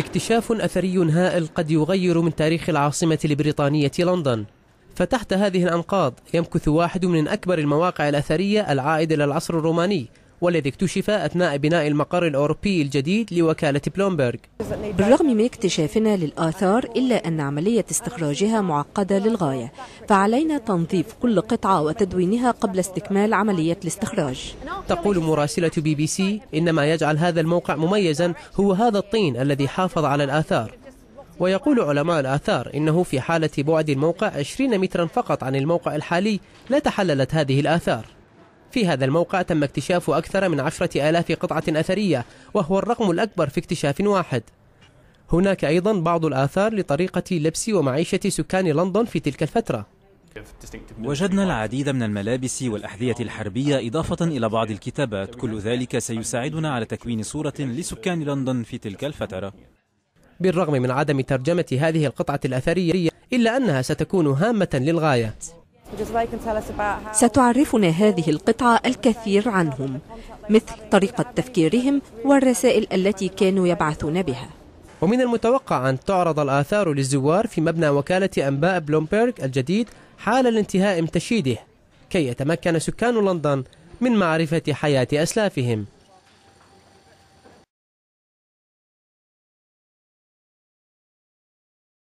اكتشاف أثري هائل قد يغير من تاريخ العاصمة البريطانية لندن فتحت هذه الأنقاض يمكث واحد من أكبر المواقع الأثرية العائده للعصر الروماني والذي اكتشف أثناء بناء المقر الأوروبي الجديد لوكالة بلومبرغ بالرغم من اكتشافنا للآثار إلا أن عملية استخراجها معقدة للغاية فعلينا تنظيف كل قطعة وتدوينها قبل استكمال عملية الاستخراج تقول مراسلة بي بي سي إن ما يجعل هذا الموقع مميزا هو هذا الطين الذي حافظ على الآثار ويقول علماء الآثار إنه في حالة بعد الموقع 20 مترا فقط عن الموقع الحالي لا تحللت هذه الآثار في هذا الموقع تم اكتشاف أكثر من عشرة آلاف قطعة أثرية وهو الرقم الأكبر في اكتشاف واحد هناك أيضا بعض الآثار لطريقة لبس ومعيشة سكان لندن في تلك الفترة وجدنا العديد من الملابس والأحذية الحربية إضافة إلى بعض الكتابات كل ذلك سيساعدنا على تكوين صورة لسكان لندن في تلك الفترة بالرغم من عدم ترجمة هذه القطعة الأثرية إلا أنها ستكون هامة للغاية ستعرفنا هذه القطعة الكثير عنهم مثل طريقة تفكيرهم والرسائل التي كانوا يبعثون بها ومن المتوقع أن تعرض الآثار للزوار في مبنى وكالة أنباء بلومبرغ الجديد حال الانتهاء من تشييده كي يتمكن سكان لندن من معرفة حياة أسلافهم